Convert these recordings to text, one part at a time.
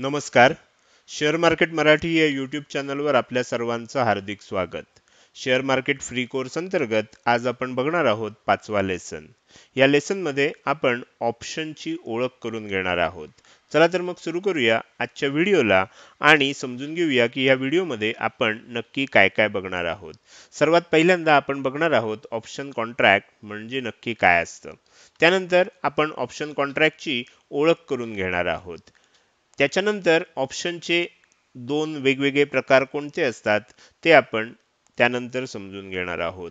नमस्कार share market Marathi या YouTube चॅनलवर आपल्या सर्वांचं हार्दिक स्वागत शेअर मार्केट फ्री कोर्स अंतर्गत आज आपण बघणार आहोत पाचवा लेसन या लेसनमध्ये आपण ऑप्शनची ओळख करून घेणार आहोत चला तर मग सुरू करूया आजच्या व्हिडिओला आणि समजून घेऊया की या व्हिडिओमध्ये आपण नक्की काय काय बघणार आहोत सर्वात पहिल्यांदा आपण बघणार आहोत ऑप्शन कॉन्ट्रॅक्ट म्हणजे नक्की काय असतं त्यानंतर आपण ऑप्शन कॉन्ट्रॅक्टची ओळख करून घेणार आहोत त्याच्यानंतर ऑप्शनचे दोन वेगवेगळे प्रकार कोणते असतात ते आपण त्यानंतर समजून घेणार आहोत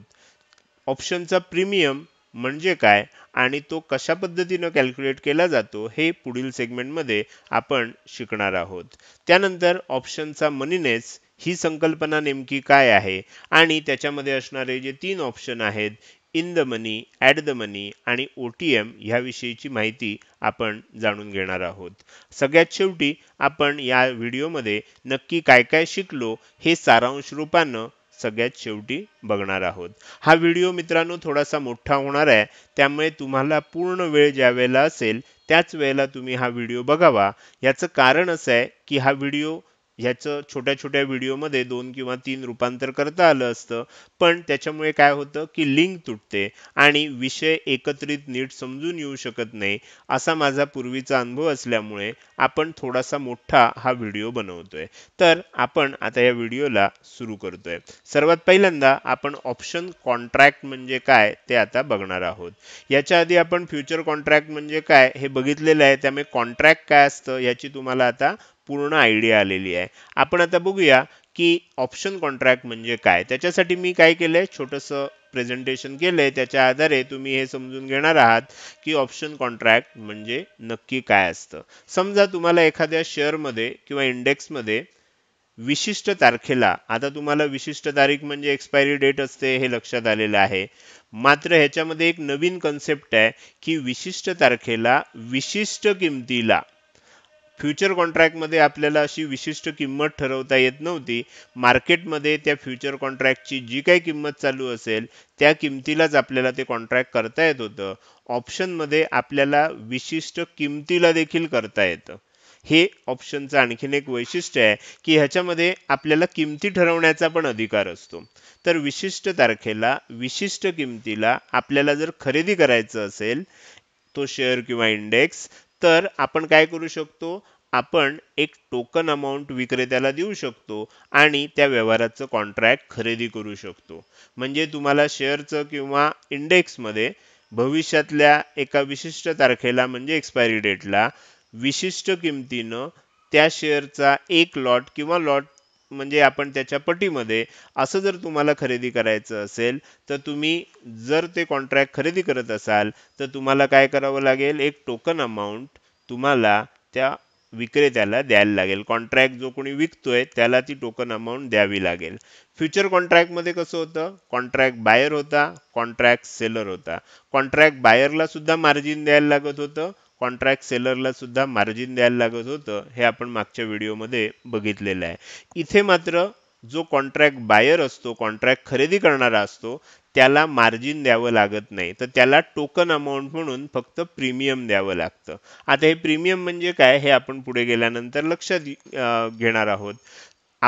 ऑप्शनचा प्रीमियम म्हणजे काय आणि तो कशा पद्धतीनं कॅल्क्युलेट केला जातो हे पुढील सेगमेंटमध्ये आपण शिकणार आहोत त्यानंतर ऑप्शनचा मनीनेस ही संकल्पना नेमकी काय आहे आणि त्याच्यामध्ये असणारे जे तीन ऑप्शन आहेत in the money at the money आणि ओ टी एम ह्याविषयीची माहिती आपण जाणून घेणार आहोत सगळ्यात शेवटी आपण या व्हिडिओमध्ये नक्की काय काय शिकलो हे सारांश रूपानं सगळ्यात शेवटी बघणार आहोत हा व्हिडिओ मित्रांनो थोडासा मोठा होणार आहे त्यामुळे तुम्हाला पूर्ण वेळ ज्या वेळेला असेल त्याच वेळेला तुम्ही हा व्हिडिओ बघावा याचं कारण असं आहे की हा व्हिडिओ ह्याचं छोट्या छोट्या व्हिडिओमध्ये दोन किंवा तीन रूपांतर करता आलं असतं पण त्याच्यामुळे काय होतं की लिंक तुटते आणि विषय एकत्रित नीट समजून येऊ शकत नाही असा माझा पूर्वीचा अनुभव असल्यामुळे आपण थोडासा मोठा हा व्हिडिओ बनवतोय तर आपण आता या व्हिडिओला सुरू करतोय सर्वात पहिल्यांदा आपण ऑप्शन कॉन्ट्रॅक्ट म्हणजे काय ते आता बघणार आहोत याच्या आधी आपण फ्युचर कॉन्ट्रॅक्ट म्हणजे काय हे बघितलेलं आहे त्यामुळे कॉन्ट्रॅक्ट काय असतं याची तुम्हाला आता पूर्ण आयडिया आलेली आहे आपण आता बघूया की ऑप्शन कॉन्ट्रॅक्ट म्हणजे काय त्याच्यासाठी मी काय केलंय आहे छोटंसं प्रेझेंटेशन केलंय त्याच्या आधारे तुम्ही हे समजून घेणार आहात की ऑप्शन कॉन्ट्रॅक्ट म्हणजे नक्की काय असतं समजा तुम्हाला एखाद्या शेअरमध्ये किंवा इंडेक्समध्ये विशिष्ट तारखेला आता तुम्हाला विशिष्ट तारीख म्हणजे एक्सपायरी डेट असते हे लक्षात आलेलं आहे मात्र ह्याच्यामध्ये एक नवीन कन्सेप्ट आहे की विशिष्ट तारखेला विशिष्ट किमतीला फ्युचर कॉन्ट्रॅक्टमध्ये आपल्याला अशी विशिष्ट किंमत ठरवता येत नव्हती मार्केटमध्ये त्या फ्युचर कॉन्ट्रॅक्टची जी काही किंमत चालू असेल त्या किमतीलाच आपल्याला ते कॉन्ट्रॅक्ट करता येत होतं ऑप्शनमध्ये आपल्याला विशिष्ट किमतीला देखील करता येतं हे ऑप्शनचं आणखीन एक वैशिष्ट्य आहे की ह्याच्यामध्ये आपल्याला किमती ठरवण्याचा पण अधिकार असतो तर विशिष्ट तारखेला विशिष्ट किमतीला आपल्याला जर खरेदी करायचं असेल तो शेअर किंवा इंडेक्स तर आपण काय करू शकतो आपण एक टोकन अमाऊंट विक्रेत्याला देऊ शकतो आणि त्या व्यवहाराचं कॉन्ट्रॅक्ट खरेदी करू शकतो म्हणजे तुम्हाला शेअरचं किंवा इंडेक्समध्ये भविष्यातल्या एका विशिष्ट तारखेला म्हणजे एक्सपायरी डेटला विशिष्ट किमतीनं त्या शेअरचा एक लॉट किंवा लॉट म्हणजे आपण त्याच्या पटीमध्ये असं जर तुम्हाला खरेदी करायचं असेल तर तुम्ही जर ते कॉन्ट्रॅक्ट खरेदी करत असाल तर तुम्हाला काय करावं लागेल एक टोकन अमाऊंट तुम्हाला त्या विक्रेत्याला द्यायला लागेल कॉन्ट्रॅक्ट जो कोणी विकतोय त्याला ती टोकन अमाऊंट द्यावी लागेल फ्युचर कॉन्ट्रॅक्टमध्ये कसं होतं कॉन्ट्रॅक्ट बायर होता कॉन्ट्रॅक्ट सेलर होता कॉन्ट्रॅक्ट बायरला सुद्धा मार्जिन द्यायला लागत होतं कॉन्ट्रॅक्ट सेलरला सुद्धा मार्जिन द्यायला लागत होतं हे आपण मागच्या व्हिडिओमध्ये बघितलेलं आहे इथे मात्र जो कॉन्ट्रॅक्ट बायर असतो कॉन्ट्रॅक्ट खरेदी करणारा असतो त्याला मार्जिन द्यावं लागत नाही तर त्याला टोकन अमाऊंट म्हणून फक्त प्रीमियम द्यावं लागतं आता हे प्रीमियम म्हणजे काय हे आपण पुढे गेल्यानंतर लक्षात घेणार आहोत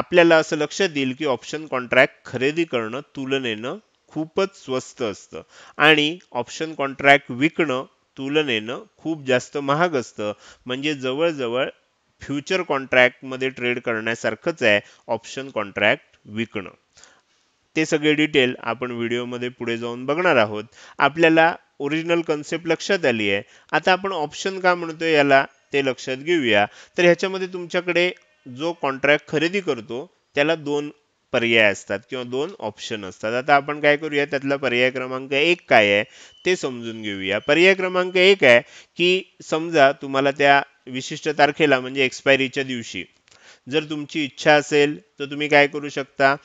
आपल्याला असं लक्षात येईल की ऑप्शन कॉन्ट्रॅक्ट खरेदी करणं तुलनेनं खूपच स्वस्त असतं आणि ऑप्शन कॉन्ट्रॅक्ट विकणं तुलनेनं खूप जास्त महाग असतं म्हणजे जवळजवळ फ्युचर कॉन्ट्रॅक्टमध्ये ट्रेड करण्यासारखंच आहे ऑप्शन कॉन्ट्रॅक्ट विकणं ते सगळे डिटेल आपण व्हिडिओमध्ये पुढे जाऊन बघणार आहोत आपल्याला ओरिजिनल कन्सेप्ट लक्षात आली आहे आता आपण ऑप्शन का म्हणतो याला ते लक्षात घेऊया तर ह्याच्यामध्ये तुमच्याकडे जो कॉन्ट्रॅक्ट खरेदी करतो त्याला दोन पर्याय असतात किंवा दोन ऑप्शन असतात आता आपण काय करूया त्यातला पर्याय क्रमांक एक काय आहे ते समजून घेऊया पर्याय क्रमांक एक आहे की समजा तुम्हाला त्या विशिष्ट तारखेला म्हणजे एक्सपायरीच्या दिवशी जर तुमची इच्छा असेल तर तुम्ही काय करू शकता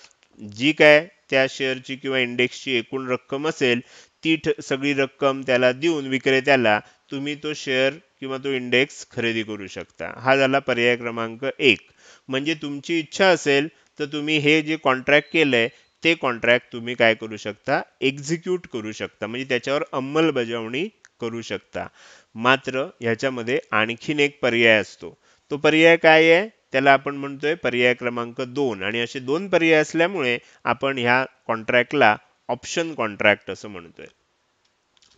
जी काय त्या शेअरची किंवा इंडेक्सची एकूण रक्कम असेल ती सगळी रक्कम त्याला देऊन विक्रेत्याला तुम्ही तो शेअर किंवा तो इंडेक्स खरेदी करू शकता हा झाला पर्याय क्रमांक एक म्हणजे तुमची इच्छा असेल तर तुम्ही हे जे कॉन्ट्रॅक्ट केलं आहे ते कॉन्ट्रॅक्ट तुम्ही काय करू शकता एक्झिक्यूट करू शकता म्हणजे त्याच्यावर अंमलबजावणी करू शकता मात्र ह्याच्यामध्ये आणखीन एक पर्याय असतो तो पर्याय काय आहे त्याला आपण म्हणतोय पर्याय क्रमांक दोन आणि असे दोन पर्याय असल्यामुळे आपण ह्या कॉन्ट्रॅक्टला ऑप्शन कॉन्ट्रॅक्ट असं म्हणतोय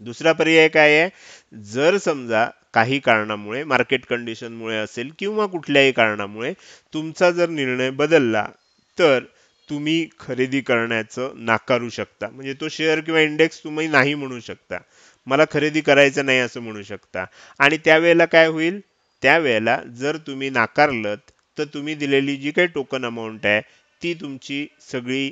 दुसरा पर्याय काय आहे जर समजा काही कारणामुळे मार्केट कंडिशनमुळे असेल किंवा कुठल्याही कारणामुळे तुमचा जर निर्णय बदलला तर तुम्ही खरेदी करण्याचं नाकारू शकता म्हणजे तो शेअर किंवा इंडेक्स तुम्ही नाही म्हणू शकता मला खरेदी करायचं नाही असं म्हणू शकता आणि त्यावेळेला काय होईल त्यावेळेला जर तुम्ही नाकारलत तर तुम्ही दिलेली जी काही टोकन अमाऊंट आहे ती तुमची सगळी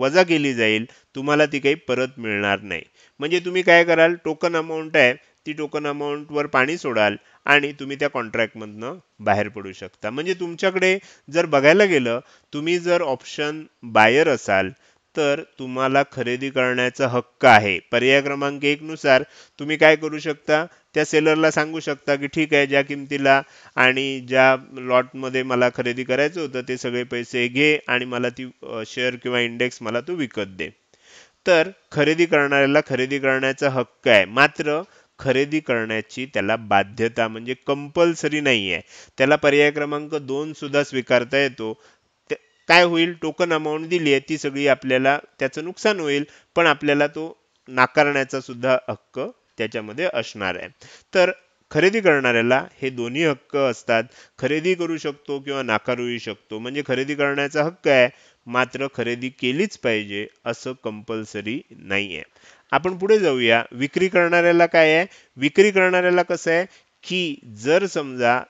वजा केली जाईल तुम्हाला ती काही परत मिळणार नाही म्हणजे तुम्ही काय कराल टोकन अमाऊंट आहे ती टोकन अमाऊंटवर पाणी सोडाल आणि तुम्ही त्या कॉन्ट्रॅक्टमधनं बाहेर पडू शकता म्हणजे तुमच्याकडे जर बघायला गेलं तुम्ही जर ऑप्शन बायर असाल तर तुम्हाला खरेदी करण्याचा हक्क आहे पर्याय क्रमांक एकनुसार तुम्ही काय करू शकता त्या सेलरला सांगू शकता की ठीक आहे ज्या किमतीला आणि ज्या लॉटमध्ये मला खरेदी करायचं होतं ते सगळे पैसे घे आणि मला ती शेअर किंवा इंडेक्स मला तू विकत दे तर खरेदी करणाऱ्याला खरेदी करण्याचा हक्क आहे मात्र खरेदी करण्याची त्याला बाध्यता म्हणजे कंपल्सरी नाही आहे त्याला पर्याय क्रमांक दोन सुद्धा स्वीकारता येतो काय होईल टोकन अमाऊंट दिली आहे ती सगळी आपल्याला त्याचं नुकसान होईल पण आपल्याला तो नाकारण्याचा सुद्धा हक्क त्याच्यामध्ये असणार आहे तर खरेदी करणाऱ्याला हे दोन्ही हक्क असतात खरेदी करू शकतो किंवा नाकारूही शकतो म्हणजे खरेदी करण्याचा हक्क आहे मात्र खरेदी केलीच पाहिजे असं कंपल्सरी नाही आहे आपण पुढे जाऊया विक्री करणाऱ्याला काय आहे विक्री करणाऱ्याला कसं आहे की जर समजा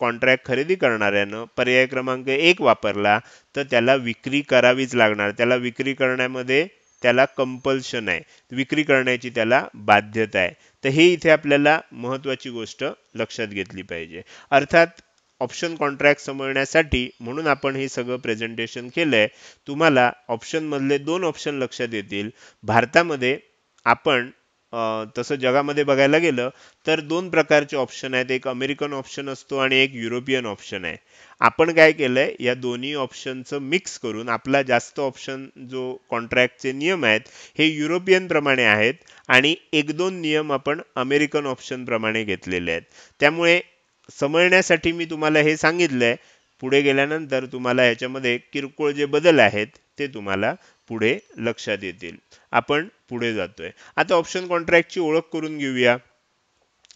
कॉन्ट्रॅक्ट खरेदी करणाऱ्यानं पर्याय क्रमांक एक वापरला तर त्याला विक्री करावीच लागणार त्याला विक्री करण्यामध्ये त्याला कंपल्शन आहे विक्री करण्याची त्याला बाध्यता आहे तर हे इथे आपल्याला महत्त्वाची गोष्ट लक्षात घेतली पाहिजे अर्थात ऑप्शन कॉन्ट्रॅक्ट समजण्यासाठी म्हणून आपण हे सगळं प्रेझेंटेशन केलं आहे तुम्हाला ऑप्शनमधले दोन ऑप्शन लक्षात येतील भारतामध्ये आपण तसं जगामध्ये बघायला गेलं तर दोन प्रकारचे ऑप्शन आहेत एक अमेरिकन ऑप्शन असतो आणि एक युरोपियन ऑप्शन आहे आपण काय केलं आहे या दोन्ही ऑप्शनचं मिक्स करून आपला जास्त ऑप्शन जो कॉन्ट्रॅक्टचे नियम आहेत हे युरोपियनप्रमाणे आहेत आणि एक दोन नियम आपण अमेरिकन ऑप्शनप्रमाणे घेतलेले आहेत त्यामुळे समजण्यासाठी मी तुम्हाला हे सांगितलंय पुढे गेल्यानंतर तुम्हाला ह्याच्यामध्ये किरकोळ जे बदल आहेत ते तुम्हाला पुढे लक्षात येतील आपण पुढे जातोय आता ऑप्शन कॉन्ट्रॅक्टची ओळख करून घेऊया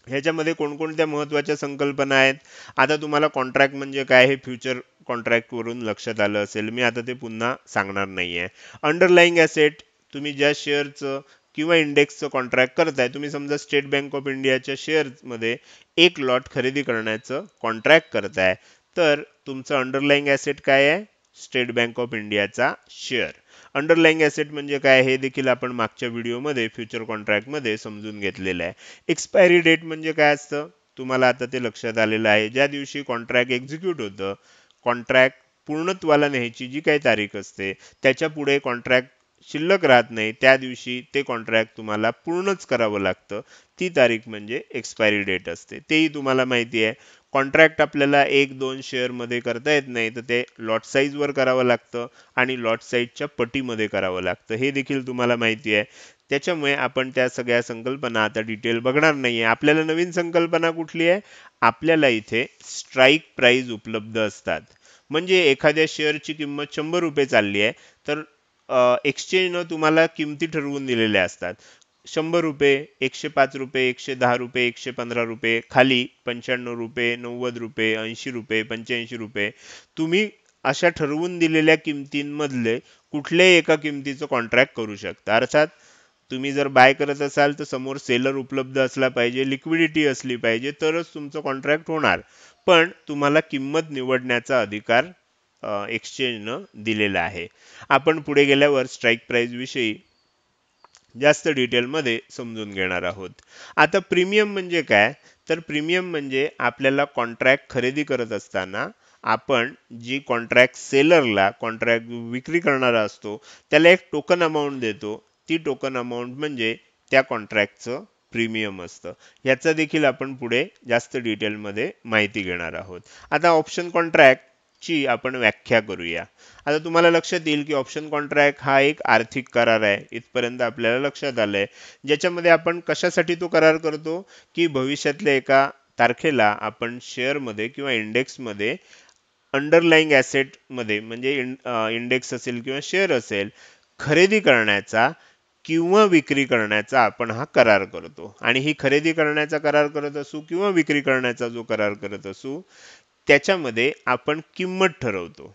ह्याच्यामध्ये कोणकोणत्या महत्त्वाच्या संकल्पना आहेत आता तुम्हाला कॉन्ट्रॅक्ट म्हणजे काय हे फ्युचर कॉन्ट्रॅक्टवरून लक्षात आलं असेल मी आता ते पुन्हा सांगणार नाही आहे अंडरलाईंग ॲसेट तुम्ही ज्या शेअरचं किंवा इंडेक्सचं कॉन्ट्रॅक्ट करताय तुम्ही समजा स्टेट बँक ऑफ इंडियाच्या शेअर्समध्ये एक लॉट खरेदी करण्याचं कॉन्ट्रॅक्ट करताय तर तुमचं अंडरलाईंग ॲसेट काय आहे स्टेट बँक ऑफ इंडियाचा शेअर अंडरलाईंग ॲसेट म्हणजे काय हे देखील आपण मागच्या व्हिडिओमध्ये फ्युचर कॉन्ट्रॅक्टमध्ये समजून घेतलेलं आहे एक्सपायरी डेट म्हणजे काय असतं तुम्हाला आता ते लक्षात आलेलं आहे ज्या दिवशी कॉन्ट्रॅक्ट एक्झिक्यूट होतं कॉन्ट्रॅक्ट पूर्णत्वाला न्यायची जी काही तारीख असते त्याच्या पुढे कॉन्ट्रॅक्ट शिल्लक राहत नाही त्या दिवशी ते कॉन्ट्रॅक्ट तुम्हाला पूर्णच करावं लागतं ती तारीख म्हणजे एक्सपायरी डेट असते तेही तुम्हाला माहिती आहे कॉन्ट्रॅक्ट आपल्याला एक दोन शेअरमध्ये करता येत नाही तर ते लॉट साईजवर करावं लागतं आणि लॉट साईजच्या पटीमध्ये करावं लागतं हे देखील तुम्हाला माहिती आहे त्याच्यामुळे आपण त्या सगळ्या संकल्पना आता डिटेल बघणार नाही आहे आपल्याला नवीन संकल्पना कुठली आहे आपल्याला इथे स्ट्राईक प्राईज उपलब्ध असतात म्हणजे एखाद्या शेअरची किंमत शंभर रुपये चालली आहे तर एक्सचेंजनं तुम्हाला किमती ठरवून दिलेल्या असतात शंभर रुपये एकशे पाच रुपये एकशे दहा रुपये एकशे पंधरा रुपये खाली पंच्याण्णव रुपये नव्वद रुपये ऐंशी रुपये पंच्याऐंशी रुपये तुम्ही अशा ठरवून दिलेल्या किमतींमधले कुठल्याही एका किमतीचं कॉन्ट्रॅक्ट करू शकता अर्थात तुम्ही जर बाय करत असाल तर समोर सेलर उपलब्ध असला पाहिजे लिक्विडिटी असली पाहिजे तरच तुमचं कॉन्ट्रॅक्ट होणार पण तुम्हाला किंमत निवडण्याचा अधिकार एक्सचेंजनं दिलेलं आहे आपण पुढे गेल्यावर स्ट्राईक विषयी जास्त डिटेलमध्ये समजून घेणार आहोत आता प्रीमियम म्हणजे काय तर प्रीमियम म्हणजे आपल्याला कॉन्ट्रॅक्ट खरेदी करत असताना आपण जी कॉन्ट्रॅक्ट सेलरला कॉन्ट्रॅक्ट विक्री करणारा असतो त्याला एक टोकन अमाऊंट देतो ती टोकन अमाऊंट म्हणजे त्या कॉन्ट्रॅक्टचं प्रीमियम असतं याचा देखील आपण पुढे जास्त डिटेलमध्ये माहिती घेणार आहोत आता ऑप्शन कॉन्ट्रॅक्ट ची आपण व्याख्या करूया आता तुम्हाला लक्षात येईल की ऑप्शन कॉन्ट्रॅक्ट हा एक आर्थिक करार आहे इथपर्यंत आपल्याला लक्षात आलंय ज्याच्यामध्ये आपण कशासाठी तो करार करतो की भविष्यातल्या एका तारखेला आपण शेअरमध्ये किंवा इंडेक्समध्ये अंडरलाईंग मध्ये म्हणजे इंडेक्स असेल किंवा शेअर असेल खरेदी करण्याचा किंवा विक्री करण्याचा आपण हा करार करतो आणि ही खरेदी करण्याचा करार करत असू किंवा विक्री करण्याचा जो करार करत असू त्याच्यामध्ये आपण किंमत ठरवतो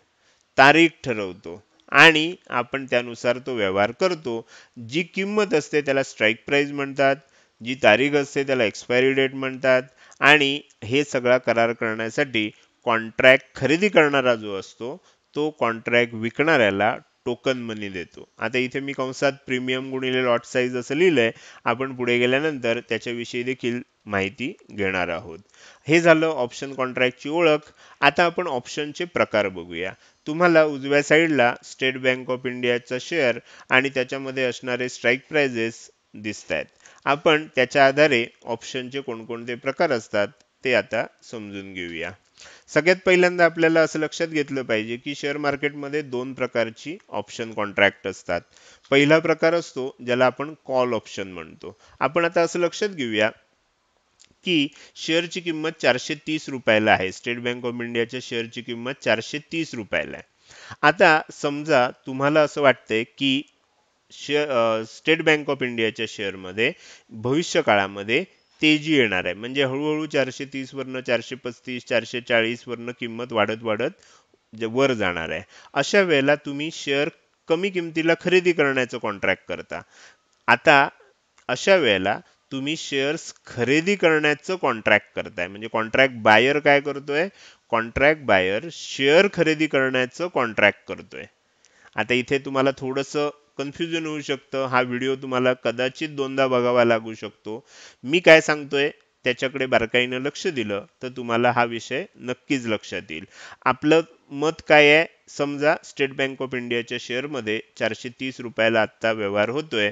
तारीख ठरवतो आणि आपण त्यानुसार तो व्यवहार करतो जी किंमत असते त्याला स्ट्राईक प्राईज म्हणतात जी तारीख असते त्याला एक्सपायरी डेट म्हणतात आणि हे सगळा करार करण्यासाठी कॉन्ट्रॅक्ट खरेदी करणारा जो असतो तो कॉन्ट्रॅक्ट विकणाऱ्याला टोकन मनी देतो आता इथे मी कंसात प्रीमियम गुणिले लॉट साईज असं लिहिलंय आपण पुढे गेल्यानंतर त्याच्याविषयी देखील माहिती घेणार आहोत हे झालं ऑप्शन कॉन्ट्रॅक्टची ओळख आता आपण ऑप्शनचे प्रकार बघूया तुम्हाला उजव्या साईडला स्टेट बँक ऑफ इंडियाचा शेअर आणि त्याच्यामध्ये असणारे स्ट्राईक प्राइजेस दिसत आहेत आपण त्याच्या आधारे ऑप्शनचे कोणकोणते प्रकार असतात ते आता समजून घेऊया सगळ्यात पहिल्यांदा आपल्याला असं लक्षात घेतलं पाहिजे की शेअर मार्केटमध्ये दोन प्रकारची ऑप्शन कॉन्ट्रॅक्ट असतात पहिला प्रकार असतो ज्याला आपण कॉल ऑप्शन म्हणतो आपण आता असं लक्षात घेऊया की शेअरची किंमत चारशे तीस रुपयाला आहे स्टेट बँक ऑफ इंडियाच्या शेअरची किंमत चारशे तीस रुपयाला आहे आता समजा तुम्हाला असं वाटतंय की शेअर स्टेट बँक ऑफ इंडियाच्या शेअरमध्ये भविष्य काळामध्ये तेजी येणार आहे म्हणजे हळूहळू चारशे तीसवरनं चारशे पस्तीस चारशे चाळीसवरनं किंमत वाढत वाढत वर जाणार आहे अशा वेळेला तुम्ही शेअर कमी किमतीला खरेदी करण्याचं कॉन्ट्रॅक्ट करता आता अशा वेळेला तुम्ही शेअर्स खरेदी करण्याचं कॉन्ट्रॅक्ट करताय म्हणजे कॉन्ट्रॅक्ट बायर काय करतोय कॉन्ट्रॅक्ट बायर शेअर खरेदी करण्याचं कॉन्ट्रॅक्ट करतोय आता इथे तुम्हाला थोडंसं कन्फ्युजन होऊ शकतं हा व्हिडिओ तुम्हाला कदाचित दोनदा बघावा लागू शकतो मी काय सांगतोय त्याच्याकडे बारकाईनं लक्ष दिलं तर तुम्हाला हा विषय नक्कीच लक्षात येईल आपलं मत काय आहे समजा स्टेट बँक ऑफ इंडियाच्या शेअरमध्ये चारशे तीस रुपयाला आत्ता व्यवहार होतोय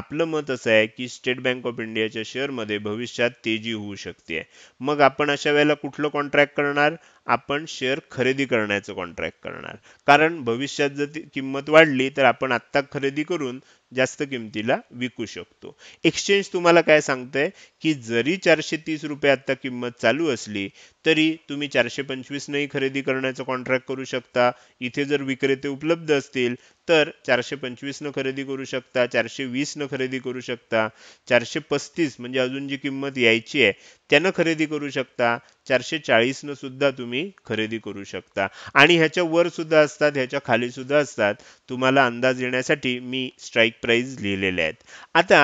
आपलं मत असं आहे की स्टेट बँक ऑफ इंडियाच्या शेअरमध्ये भविष्यात तेजी होऊ शकते मग आपण अशा वेळेला कुठलं कॉन्ट्रॅक्ट करणार आपण शेअर खरेदी करण्याचं कॉन्ट्रॅक्ट करणार कारण भविष्यात जर किंमत वाढली तर आपण आत्ता खरेदी करून जास्त किमतीला विकू शकतो एक्सचेंज तुम्हाला काय सांगतंय की जरी चारशे तीस रुपये आत्ता किंमत चालू असली तरी तुम्ही चारशे पंचवीस नाही खरेदी करण्याचं कॉन्ट्रॅक्ट करू शकता इथे जर विक्रेते उपलब्ध असतील तर चारशे पंचवीसनं खरेदी करू शकता चारशे वीसनं खरेदी करू शकता चारशे पस्तीस म्हणजे अजून जी किंमत यायची आहे त्यानं खरेदी करू शकता चारशे चाळीसनं सुद्धा तुम्ही खरेदी करू शकता आणि ह्याच्या वर सुद्धा असतात ह्याच्या खाली सुद्धा असतात तुम्हाला अंदाज येण्यासाठी मी स्ट्राईक प्राईज लिहिलेले आहेत आता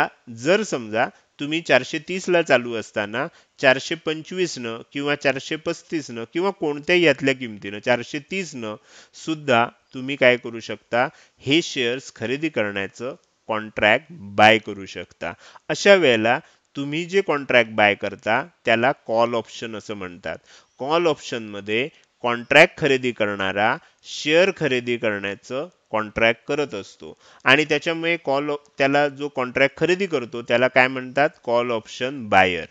जर समजा तुम्ही चारशे तीसला चालू असताना चारशे पंचवीसनं किंवा चारशे पस्तीसनं किंवा कोणत्याही यातल्या किमतीनं चारशे तीसनं सुद्धा तुम्ही काय करू शकता हे शेअर्स खरेदी करण्याचं कॉन्ट्रॅक्ट बाय करू शकता अशा वेळेला तुम्ही जे कॉन्ट्रॅक्ट बाय करता त्याला कॉल ऑप्शन असं म्हणतात कॉल ऑप्शनमध्ये कॉन्ट्रॅक्ट खरेदी करणारा शेअर खरेदी करण्याचं कॉन्ट्रॅक्ट करत असतो आणि त्याच्यामुळे कॉल त्याला जो कॉन्ट्रॅक्ट खरेदी करतो त्याला काय म्हणतात कॉल ऑप्शन बायर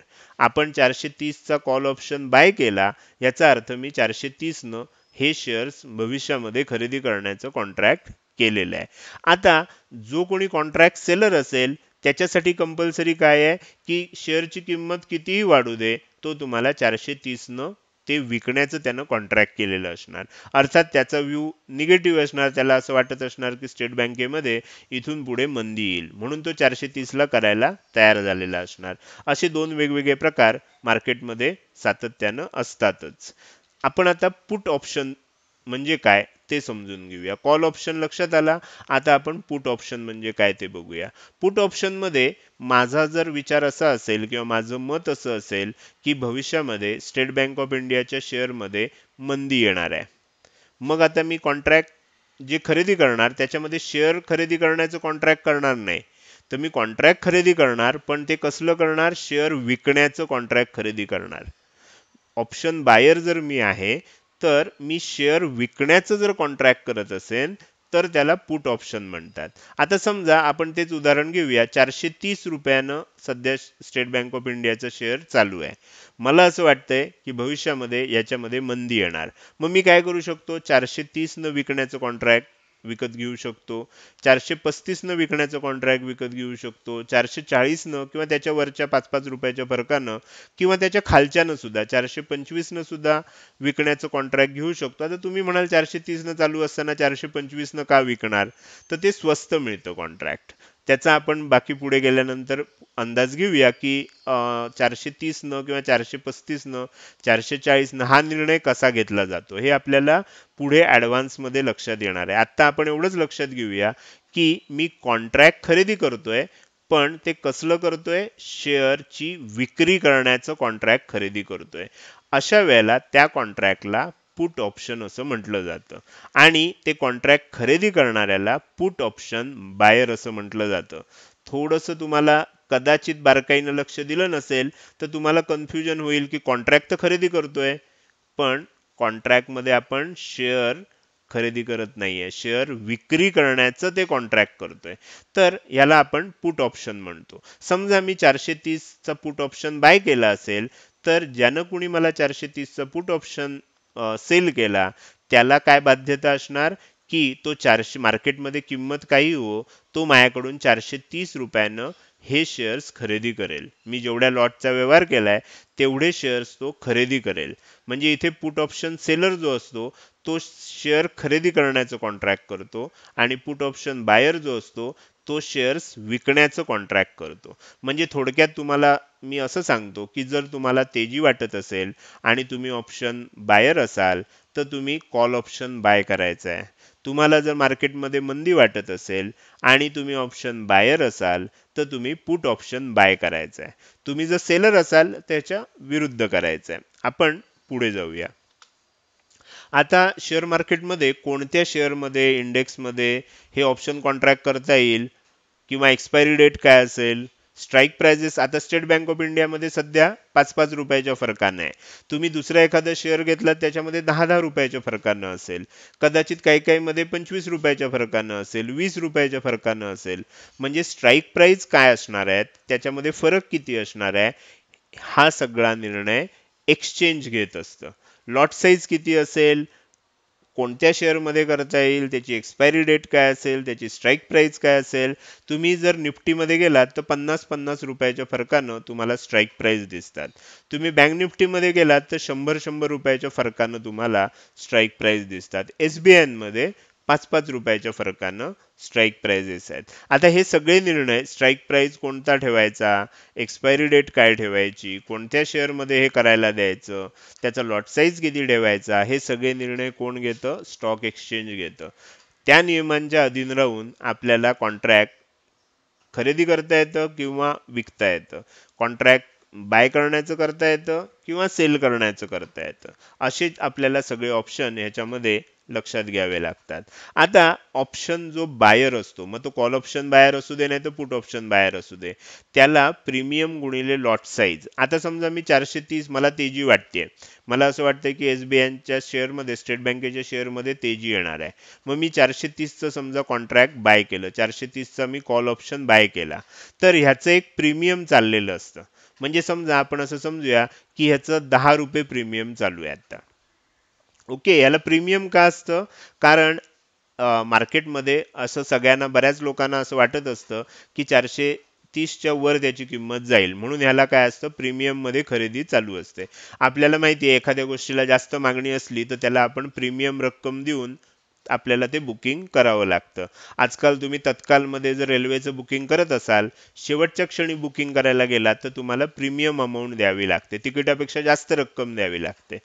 आपण चारशे तीसचा कॉल ऑप्शन बाय केला याचा अर्थ मी चारशे तीसनं हे शेअर्स भविष्यामध्ये खरेदी करण्याचं कॉन्ट्रॅक्ट केलेलं आहे आता जो कोणी कॉन्ट्रॅक्ट सेलर असेल त्याच्यासाठी कंपल्सरी काय आहे की शेअरची किंमत कितीही वाढू दे तो तुम्हाला चारशे तीसनं ते विकण्याचं त्यानं कॉन्ट्रॅक्ट केलेलं असणार अर्थात त्याचा व्ह्यू निगेटिव्ह असणार त्याला असं वाटत असणार की स्टेट बँकेमध्ये इथून पुढे मंदी येईल म्हणून तो चारशे तीसला करायला तयार झालेला असणार असे दोन वेगवेगळे प्रकार मार्केटमध्ये सातत्यानं असतातच आपण आता पुट ऑप्शन म्हणजे काय ते समजून घेऊया कॉल ऑप्शन लक्षात आला आता आपण पुट ऑप्शन म्हणजे काय ते बघूया पुट ऑप्शन मध्ये माझा जर विचार असा असेल किंवा माझं मत असं असेल की भविष्यामध्ये स्टेट बँक ऑफ इंडियाच्या मध्ये मंदी येणार आहे मग आता मी कॉन्ट्रॅक्ट जे खरेदी करणार त्याच्यामध्ये शेअर खरेदी करण्याचं कॉन्ट्रॅक्ट करणार नाही तर मी कॉन्ट्रॅक्ट खरेदी करणार पण ते कसलं करणार शेअर विकण्याचं कॉन्ट्रॅक्ट खरेदी करणार ऑप्शन बायर जर मी आहे तर मी शेअर विकण्याचं जर कॉन्ट्रॅक्ट करत असेल तर त्याला पुट ऑप्शन म्हणतात आता समजा आपण तेच उदाहरण घेऊया चारशे तीस रुपयानं सध्या स्टेट बँक ऑफ इंडियाचं शेअर चालू आहे मला असं वाटतंय की भविष्यामध्ये याच्यामध्ये मंदी येणार मग मी काय करू शकतो चारशे तीसनं विकण्याचं कॉन्ट्रॅक्ट विकत घेऊ शकतो चारशे न विकण्याचं कॉन्ट्रॅक्ट विकत घेऊ शकतो चारशे चाळीसनं किंवा त्याच्या वरच्या पाच पाच रुपयाच्या फरकानं किंवा त्याच्या खालच्यानं सुद्धा चारशे पंचवीसनं सुद्धा विकण्याचं कॉन्ट्रॅक्ट घेऊ शकतो आता तुम्ही म्हणाल चारशे न चालू असताना चारशे पंचवीसनं का विकणार तर ते स्वस्त मिळतं कॉन्ट्रॅक्ट त्याचा आपण बाकी पुढे गेल्यानंतर अंदाज घेऊया की चारशे तीसनं किंवा चारशे न चारशे न हा निर्णय कसा घेतला जातो हे आपल्याला पुढे ॲडव्हान्समध्ये लक्षात येणार आहे आत्ता आपण एवढंच लक्षात घेऊया की मी कॉन्ट्रॅक्ट खरेदी करतोय पण ते कसलं करतोय शेअरची विक्री करण्याचं कॉन्ट्रॅक्ट खरेदी करतोय अशा वेळेला त्या कॉन्ट्रॅक्टला पुट ऑप्शन असं म्हटलं जातं आणि ते कॉन्ट्रॅक्ट खरेदी करणाऱ्याला पुट ऑप्शन बायर असं म्हटलं जातं थोडंसं तुम्हाला कदाचित बारकाईनं लक्ष दिलं नसेल तर तुम्हाला कन्फ्युजन होईल की कॉन्ट्रॅक्ट तर खरेदी करतोय पण कॉन्ट्रॅक्टमध्ये आपण शेअर खरेदी करत नाहीये शेअर विक्री करण्याचं ते कॉन्ट्रॅक्ट करतोय तर याला आपण पुट ऑप्शन म्हणतो समजा मी चारशे तीसचा पुट ऑप्शन बाय केला असेल तर ज्यानं कुणी मला चारशे तीसचं पुट ऑप्शन सेल केला त्याला काय बाध्यता असणार की तो चारशे मार्केटमध्ये किंमत काही हो तो माझ्याकडून चारशे तीस रुपयानं हे शेअर्स खरेदी करेल मी जेवढ्या लॉटचा व्यवहार केलाय तेवढे शेअर्स तो खरेदी करेल म्हणजे इथे पुट ऑप्शन सेलर जो असतो तो शेअर खरेदी करण्याचं कॉन्ट्रॅक्ट करतो आणि पुट ऑप्शन बायर जो असतो तो शेअर्स विकण्याचं कॉन्ट्रॅक्ट करतो म्हणजे थोडक्यात तुम्हाला मी असं सांगतो की जर तुम्हाला तेजी वाटत असेल आणि तुम्ही ऑप्शन बायर असाल तर तुम्ही कॉल ऑप्शन बाय करायचं आहे तुम्हाला जर मार्केटमध्ये मंदी वाटत असेल आणि तुम्ही ऑप्शन बायर असाल तर तुम्ही पुट ऑप्शन बाय करायचं आहे तुम्ही जर सेलर असाल त्याच्या विरुद्ध करायचं आहे आपण पुढे जाऊया आता शेअर मार्केटमध्ये कोणत्या शेअरमध्ये इंडेक्समध्ये हे ऑप्शन कॉन्ट्रॅक्ट करता येईल किंवा एक्सपायरी डेट काय असेल स्ट्राईक प्राइजेस आता स्टेट बँक ऑफ इंडियामध्ये सध्या पाच पाच रुपयाच्या फरकानं आहे तुम्ही दुसरा एखादा शेअर घेतला त्याच्यामध्ये दहा दहा रुपयाच्या फरकानं असेल कदाचित काही काही मध्ये पंचवीस रुपयाच्या फरकानं असेल वीस रुपयाच्या फरकानं असेल म्हणजे स्ट्राईक प्राईज काय असणार आहेत त्याच्यामध्ये फरक किती असणार आहे हा सगळा निर्णय एक्सचेंज घेत असतं लॉट साईज किती असेल कोणत्या शेअरमध्ये करता येईल त्याची एक्सपायरी डेट काय असेल त्याची स्ट्राईक प्राईस काय असेल तुम्ही जर निफ्टीमध्ये गेलात तर पन्नास पन्नास रुपयाच्या फरकानं तुम्हाला स्ट्राईक प्राईस दिसतात तुम्ही बँक निफ्टीमध्ये गेलात तर शंभर शंभर रुपयाच्या फरकानं तुम्हाला स्ट्राईक प्राईस दिसतात एस बी आयमध्ये पाच पाच रुपयाच्या फरकानं स्ट्राईक प्राईजेस आहेत आता हे सगळे निर्णय स्ट्राईक प्राईज कोणता ठेवायचा एक्सपायरी डेट काय ठेवायची कोणत्या शेअरमध्ये हे करायला द्यायचं त्याचा लॉट साईज किती ठेवायचा हे सगळे निर्णय कोण घेतं स्टॉक एक्सचेंज घेतं त्या नियमांच्या अधीन राहून आपल्याला कॉन्ट्रॅक्ट खरेदी करता येतं किंवा विकता येतं कॉन्ट्रॅक्ट बाय करण्याचं करता येतं किंवा सेल करण्याचं करता येतं असेच आपल्याला सगळे ऑप्शन ह्याच्यामध्ये लक्षात घ्यावे लागतात आता ऑप्शन जो बायर असतो मग तो कॉल ऑप्शन बायर असू दे नाही तर पुट ऑप्शन बायर असू दे त्याला प्रीमियम गुणिले लॉट साईज आता समजा मी चारशे तीस मला तेजी वाटते मला असं वाटतंय की एस बी आयच्या शेअरमध्ये स्टेट बँकेच्या शेअरमध्ये तेजी येणार आहे मग मी चारशे तीसचं समजा कॉन्ट्रॅक्ट बाय केलं चारशे तीसचा मी कॉल ऑप्शन बाय केला तर ह्याचं एक प्रीमियम चाललेलं असतं म्हणजे समजा आपण असं समजूया की ह्याचं दहा रुपये प्रीमियम चालू आहे आता ओके याला प्रीमियम का असतं कारण मार्केटमध्ये असं सगळ्यांना बऱ्याच लोकांना असं वाटत असतं की चारशे तीसच्या वर त्याची किंमत जाईल म्हणून ह्याला काय असतं प्रीमियममध्ये खरेदी चालू असते आपल्याला माहिती आहे एखाद्या गोष्टीला जास्त मागणी असली तर त्याला आपण प्रीमियम रक्कम देऊन आपल्याला ते बुकिंग करावं लागतं आजकाल तुम्ही तत्कालमध्ये जर रेल्वेचं बुकिंग करत असाल शेवटच्या क्षणी बुकिंग करायला गेलात तर तुम्हाला प्रीमियम अमाऊंट द्यावी लागते तिकिटापेक्षा जास्त रक्कम द्यावी लागते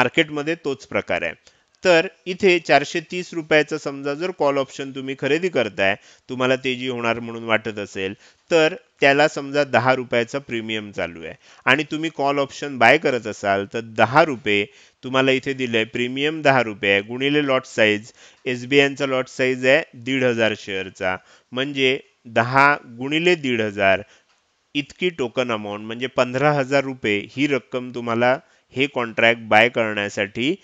मार्केटमध्ये तोच प्रकार आहे तर इथे चारशे तीस रुपयाचा समजा जर कॉल ऑप्शन तुम्ही खरेदी करताय तुम्हाला तेजी होणार म्हणून वाटत असेल तर त्याला समजा दहा रुपयाचा प्रीमियम चालू आहे आणि तुम्ही कॉल ऑप्शन बाय करत असाल तर दहा रुपये तुम्हाला इथे दिले आहे प्रीमियम दहा रुपये आहे गुणिले लॉट साईज एस बी आयचा लॉट साईज आहे दीड हजार शेअरचा म्हणजे दहा गुणिले दीड हजार इतकी टोकन अमाऊंट म्हणजे पंधरा हजार रुपये ही रक्कम तुम्हाला हे कॉन्ट्रॅक्ट बाय करण्यासाठी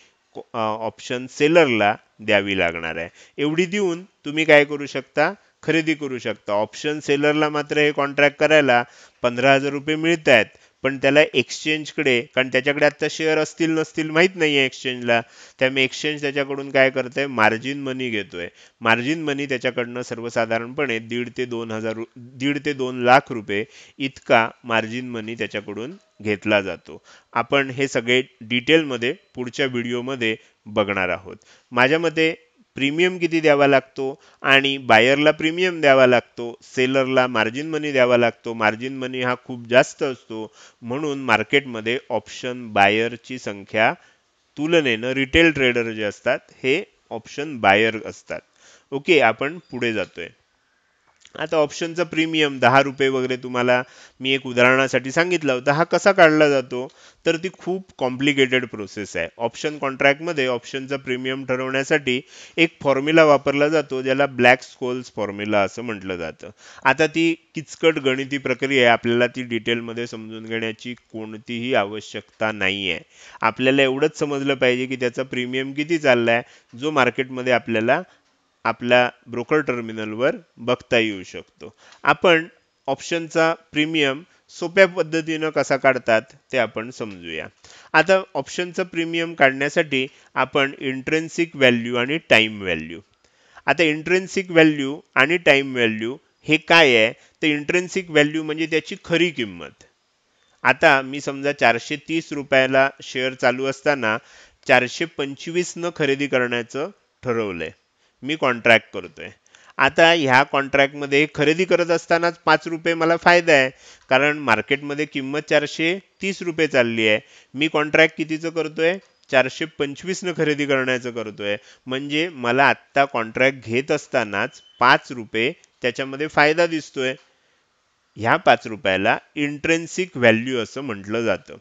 ऑप्शन सेलरला द्यावी लागणार आहे एवढी देऊन तुम्ही काय करू शकता खरेदी करू शकता ऑप्शन सेलरला मात्र हे कॉन्ट्रॅक्ट करायला पंधरा हजार रुपये मिळत आहेत पण त्याला एक्सचेंजकडे कारण त्याच्याकडे आत्ता शेअर असतील नसतील माहीत नाही आहे एक्सचेंजला त्यामुळे एक्सचेंज त्याच्याकडून काय करतोय मार्जिन मनी घेतोय मार्जिन मनी त्याच्याकडनं सर्वसाधारणपणे दीड ते दोन हजार दीड ते दोन लाख रुपये इतका मार्जिन मनी त्याच्याकडून घेतला जातो आपण हे सगळे डिटेलमध्ये पुढच्या व्हिडिओमध्ये बघणार आहोत माझ्या मते प्रीमियम किती द्यावा लागतो आणि बायरला प्रीमियम द्यावा लागतो सेलरला मार्जिन मनी द्यावा लागतो मार्जिन मनी हा खूप जास्त असतो म्हणून मार्केटमध्ये ऑप्शन बायरची संख्या तुलनेनं रिटेल ट्रेडर जे असतात हे ऑप्शन बायर असतात ओके आपण पुढे जातोय आता ऑप्शनचा प्रीमियम दहा रुपये वगैरे तुम्हाला मी एक उदाहरणासाठी सांगितलं होतं हा कसा काढला जातो तर ती खूप कॉम्प्लिकेटेड प्रोसेस आहे ऑप्शन कॉन्ट्रॅक्टमध्ये ऑप्शनचा प्रीमियम ठरवण्यासाठी एक फॉर्म्युला वापरला जातो ज्याला ब्लॅक स्कोल्स फॉर्म्युला असं म्हटलं जातं आता ती किचकट गणिती प्रक्रिया आहे आपल्याला ती डिटेलमध्ये समजून घेण्याची कोणतीही आवश्यकता नाही आहे आपल्याला एवढंच समजलं पाहिजे की त्याचा प्रीमियम किती चाललाय जो मार्केटमध्ये आपल्याला आपल्या ब्रोकर टर्मिनलवर बघता येऊ शकतो आपण ऑप्शनचा प्रीमियम सोप्या पद्धतीनं कसा काढतात ते आपण समजूया आता ऑप्शनचं प्रीमियम काढण्यासाठी आपण इंट्रेन्सिक व्हॅल्यू आणि टाईम व्हॅल्यू आता इंट्रेन्सिक व्हॅल्यू आणि टाईम व्हॅल्यू हे काय आहे तर इंट्रेन्सिक व्हॅल्यू म्हणजे त्याची खरी किंमत आता मी समजा चारशे तीस रुपयाला शेअर चालू असताना चारशे न खरेदी करण्याचं ठरवलंय मी कॉन्ट्रॅक्ट करतोय आता ह्या कॉन्ट्रॅक्टमध्ये खरेदी करत असतानाच पाच रुपये मला फायदा आहे कारण मार्केटमध्ये किंमत चारशे तीस रुपये चालली आहे मी कॉन्ट्रॅक्ट कितीचं करतोय चारशे पंचवीसनं खरेदी करण्याचं करतोय म्हणजे मला आत्ता कॉन्ट्रॅक्ट घेत असतानाच पाच रुपये त्याच्यामध्ये फायदा दिसतोय ह्या पाच रुपयाला इंट्रेन्सिक व्हॅल्यू असं म्हटलं जातं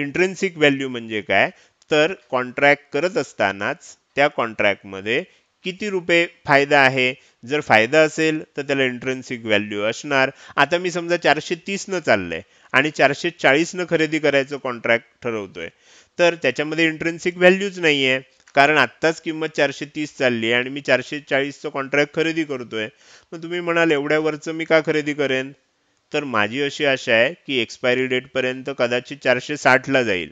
इंट्रेन्सिक व्हॅल्यू म्हणजे काय तर कॉन्ट्रॅक्ट करत असतानाच त्या कॉन्ट्रॅक्टमध्ये किती रुपये फायदा आहे जर फायदा असेल तर त्याला इंट्रेन्सिक व्हॅल्यू असणार आता मी समजा चारशे तीस न चाललंय आणि चारशे चाळीसनं खरेदी करायचं कॉन्ट्रॅक्ट ठरवतोय तर त्याच्यामध्ये इंट्रेन्सिक व्हॅल्यूच नाही आहे कारण आत्ताच किंमत चारशे तीस चालली आहे आणि मी चारशे चाळीसचं कॉन्ट्रॅक्ट खरेदी करतोय मग तुम्ही म्हणाल एवढ्यावरचं मी का खरेदी करेन तर माझी अशी आशा आहे की एक्सपायरी डेटपर्यंत कदाचित चारशे साठला जाईल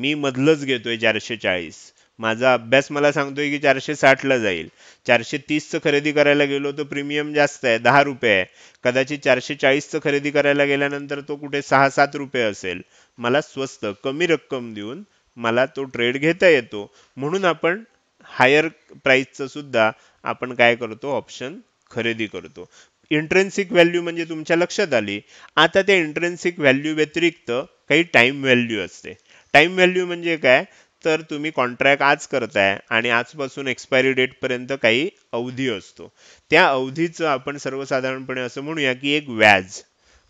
मी मधलंच घेतोय चारशे चाळीस माझा अभ्यास मला सांगतोय की चारशे साठला जाईल चारशे तीसचं खरेदी करायला गेलो तर प्रीमियम जास्त आहे दहा रुपये आहे कदाचित चारशे चाळीसचं खरेदी करायला गेल्यानंतर तो कुठे सहा सात रुपये असेल मला स्वस्त कमी रक्कम देऊन मला तो ट्रेड घेता येतो म्हणून आपण हायर प्राईसचं सुद्धा आपण काय करतो ऑप्शन खरेदी करतो इंट्रेन्सिक व्हॅल्यू म्हणजे तुमच्या लक्षात आली आता त्या इंट्रेन्सिक व्हॅल्यू व्यतिरिक्त काही टाइम व्हॅल्यू असते टाइम व्हॅल्यू म्हणजे काय तर तुम्ही कॉन्ट्रॅक्ट आज करताय आणि आजपासून एक्सपायरी डेट पर्यंत काही अवधी असतो त्या अवधीच आपण सर्वसाधारणपणे असं म्हणूया की एक व्याज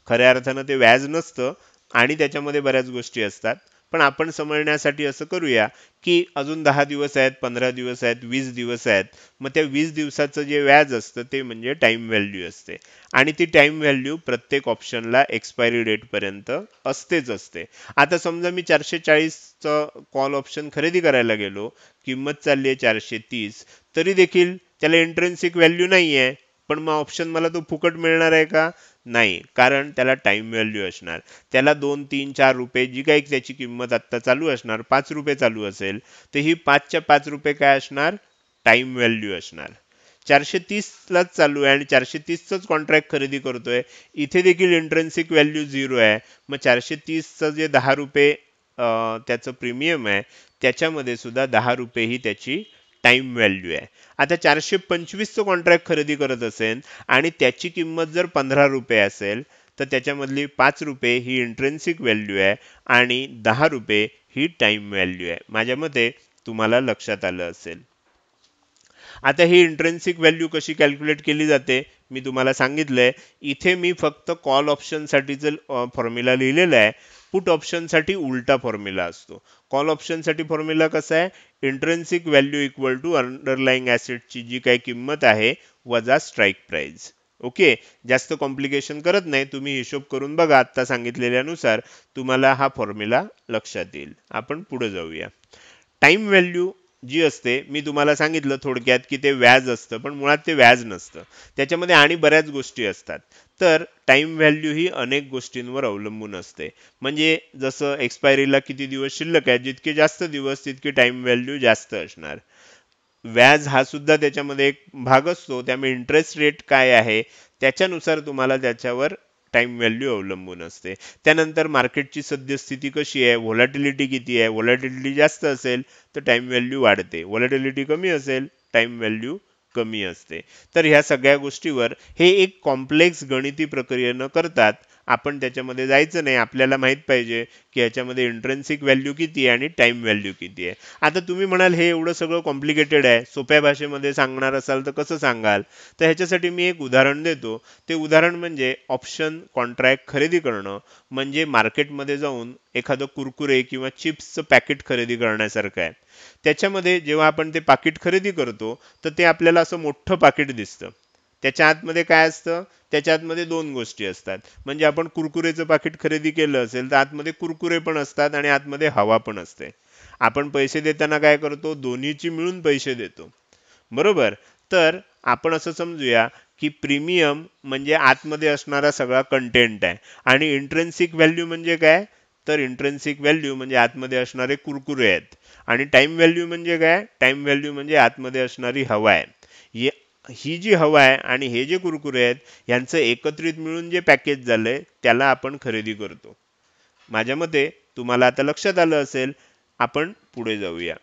खऱ्या अर्थानं ते व्याज नसतं आणि त्याच्यामध्ये बऱ्याच गोष्टी असतात पण आपण समजण्यासाठी असं करूया की अजून दहा दिवस आहेत पंधरा दिवस आहेत वीस दिवस आहेत मग त्या वीस दिवसाचं जे व्याज असतं ते म्हणजे टाईम व्हॅल्यू असते आणि ती टाईम व्हॅल्यू प्रत्येक ऑप्शनला एक्सपायरी डेटपर्यंत असतेच असते आता समजा मी चारशे चाळीसचं कॉल ऑप्शन खरेदी करायला गेलो किंमत चालली आहे चारशे तीस तरी देखील त्याला इंट्रेन्सिक व्हॅल्यू नाही आहे पण मग ऑप्शन मला तो फुकट मिळणार आहे का नाही कारण त्याला टाईम व्हॅल्यू असणार त्याला दोन तीन चार रुपये जी काही त्याची किंमत आत्ता चालू असणार पाच रुपये चालू असेल तर ही पाचच्या पाच रुपये काय असणार टाईम व्हॅल्यू असणार चारशे तीसलाच चालू आहे आणि चारशे तीसचंच कॉन्ट्रॅक्ट खरेदी करतोय इथे देखील इंट्रेन्सिक व्हॅल्यू झिरो आहे मग चारशे तीसचं जे दहा रुपये त्याचं प्रीमियम आहे त्याच्यामध्ये सुद्धा दहा रुपये ही त्याची टाइम व्हॅल्यू आहे आता चारशे पंचवीसचं कॉन्ट्रॅक्ट खरेदी करत असेल आणि त्याची किंमत जर पंधरा रुपये असेल तर त्याच्यामधली पाच रुपये ही इंट्रेन्सिक व्हॅल्यू आहे आणि दहा रुपये ही टाइम व्हॅल्यू आहे माझ्या मते तुम्हाला लक्षात आलं असेल आता ही इंट्रेन्सिक व्हॅल्यू कशी कॅल्क्युलेट केली जाते मी तुम्हाला सांगितलंय इथे मी फक्त कॉल ऑप्शनसाठीचं फॉर्म्युला लिहिलेला आहे पुट ऑप्शनसाठी उलटा फॉर्म्युला असतो कॉल साठी फॉर्म्युला कसा आहे intrinsic value equal to underlying ची जी काही किंमत आहे वजा स्ट्राईक प्राईज ओके जास्त कॉम्प्लिकेशन करत नाही तुम्ही हिशोब करून बघा आत्ता सांगितलेल्यानुसार तुम्हाला हा फॉर्म्युला लक्षात येईल आपण पुढे जाऊया टाइम व्हॅल्यू जी असते मी तुम्हाला सांगितलं थोडक्यात की ते व्याज असतं पण मुळात ते व्याज नसतं त्याच्यामध्ये आणि बऱ्याच गोष्टी असतात तर टाइम व्हॅल्यू ही अनेक गोष्टींवर अवलंबून असते म्हणजे जसं एक्सपायरीला किती दिवस शिल्लक आहे जितके जास्त दिवस तितकी टाइम व्हॅल्यू जास्त असणार व्याज हा सुद्धा त्याच्यामध्ये एक भाग असतो त्यामुळे इंटरेस्ट रेट काय आहे त्याच्यानुसार तुम्हाला त्याच्यावर टाइम व्हॅल्यू अवलंबून असते त्यानंतर मार्केटची सद्यस्थिती कशी आहे व्हॉलॅटिलिटी किती आहे व्हॉलॅटिलिटी जास्त असेल तर टाइम व्हॅल्यू वाढते व्हॉलॅटिलिटी कमी असेल टाइम व्हॅल्यू कमी असते तर ह्या सगळ्या गोष्टीवर हे एक कॉम्प्लेक्स गणिती न करतात आपण त्याच्यामध्ये जायचं नाही आपल्याला माहीत पाहिजे की याच्यामध्ये इंट्रेन्सिक व्हॅल्यू किती आहे आणि टाईम व्हॅल्यू किती आहे आता तुम्ही म्हणाल हे एवढं सगळं कॉम्प्लिकेटेड आहे सोप्या भाषेमध्ये सांगणार असाल तर कसं सांगाल तर ह्याच्यासाठी मी एक उदाहरण देतो ते उदाहरण म्हणजे ऑप्शन कॉन्ट्रॅक्ट खरेदी करणं म्हणजे मार्केटमध्ये जाऊन एखादं कुरकुरे किंवा चिप्सचं पॅकेट खरेदी करण्यासारखं आहे त्याच्यामध्ये जेव्हा आपण ते पाकिट खरेदी करतो तर ते आपल्याला असं मोठं पाकिट दिसतं त्याच्या आतमध्ये काय असतं त्याच्या आतमध्ये दोन गोष्टी असतात म्हणजे आपण कुरकुरेचं पाकिट खरेदी केलं असेल तर आतमध्ये कुरकुरे पण असतात आणि आतमध्ये हवा पण असते आपण पैसे देताना काय करतो दोन्हीची मिळून पैसे देतो बरोबर तर आपण असं समजूया की प्रीमियम म्हणजे आतमध्ये असणारा सगळा कंटेंट आहे आणि इंट्रेन्सिक व्हॅल्यू म्हणजे काय तर इंट्रेन्सिक व्हॅल्यू म्हणजे आतमध्ये असणारे कुरकुरे आहेत आणि टाइम व्हॅल्यू म्हणजे काय टाइम व्हॅल्यू म्हणजे आतमध्ये असणारी हवा आहे ही जी हवा आहे आणि हे जे कुरकुरे आहेत यांचं एकत्रित मिळून जे पॅकेज झालं आहे त्याला आपण खरेदी करतो माझ्या मते तुम्हाला आता लक्षात आलं असेल आपण पुढे जाऊया